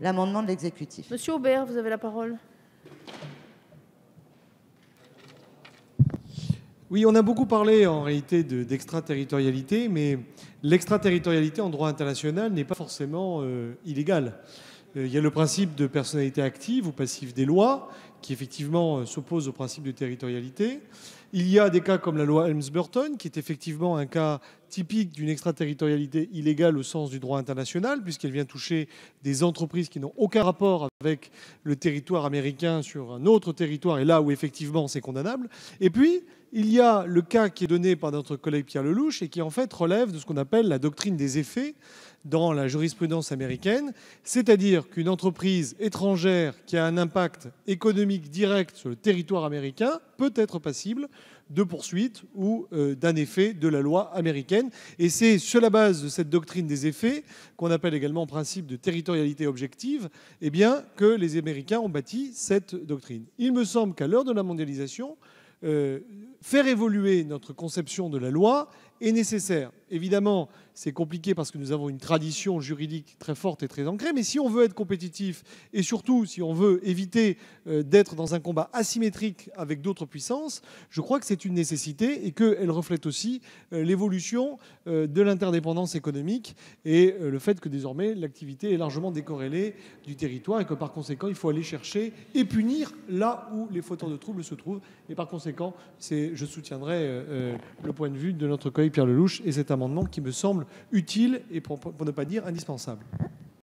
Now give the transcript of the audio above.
l'amendement de l'exécutif. Monsieur Aubert, vous avez la parole. Oui, on a beaucoup parlé en réalité d'extraterritorialité, mais l'extraterritorialité en droit international n'est pas forcément euh, illégale. Euh, il y a le principe de personnalité active ou passive des lois qui effectivement euh, s'oppose au principe de territorialité. Il y a des cas comme la loi Helms-Burton, qui est effectivement un cas typique d'une extraterritorialité illégale au sens du droit international, puisqu'elle vient toucher des entreprises qui n'ont aucun rapport avec le territoire américain sur un autre territoire, et là où effectivement c'est condamnable. Et puis, il y a le cas qui est donné par notre collègue Pierre Lelouch et qui en fait relève de ce qu'on appelle la doctrine des effets dans la jurisprudence américaine, c'est-à-dire qu'une entreprise étrangère qui a un impact économique, directe direct sur le territoire américain peut être passible de poursuites ou euh, d'un effet de la loi américaine. Et c'est sur la base de cette doctrine des effets, qu'on appelle également principe de territorialité objective, eh bien, que les Américains ont bâti cette doctrine. Il me semble qu'à l'heure de la mondialisation, euh, faire évoluer notre conception de la loi est nécessaire évidemment, c'est compliqué parce que nous avons une tradition juridique très forte et très ancrée, mais si on veut être compétitif et surtout si on veut éviter euh, d'être dans un combat asymétrique avec d'autres puissances, je crois que c'est une nécessité et qu'elle reflète aussi euh, l'évolution euh, de l'interdépendance économique et le fait que désormais l'activité est largement décorrélée du territoire et que par conséquent, il faut aller chercher et punir là où les fauteurs de troubles se trouvent. Et par conséquent, je soutiendrai le point de vue de notre collègue Pierre Lelouch et c'est amendement qui me semble utile et pour, pour ne pas dire indispensable.